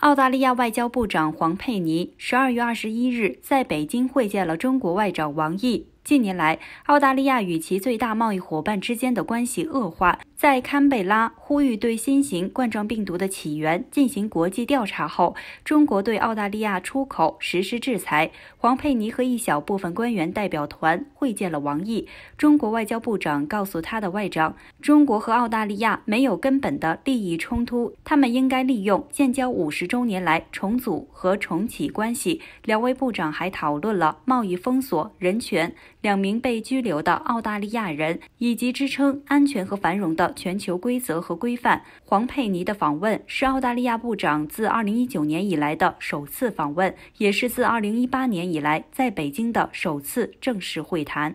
澳大利亚外交部长黄佩妮十二月二十一日在北京会见了中国外长王毅。近年来，澳大利亚与其最大贸易伙伴之间的关系恶化。在堪贝拉呼吁对新型冠状病毒的起源进行国际调查后，中国对澳大利亚出口实施制裁。黄佩妮和一小部分官员代表团会见了王毅，中国外交部长告诉他的外长，中国和澳大利亚没有根本的利益冲突，他们应该利用建交五十周年来重组和重启关系。两位部长还讨论了贸易封锁、人权。两名被拘留的澳大利亚人，以及支撑安全和繁荣的全球规则和规范。黄佩妮的访问是澳大利亚部长自2019年以来的首次访问，也是自2018年以来在北京的首次正式会谈。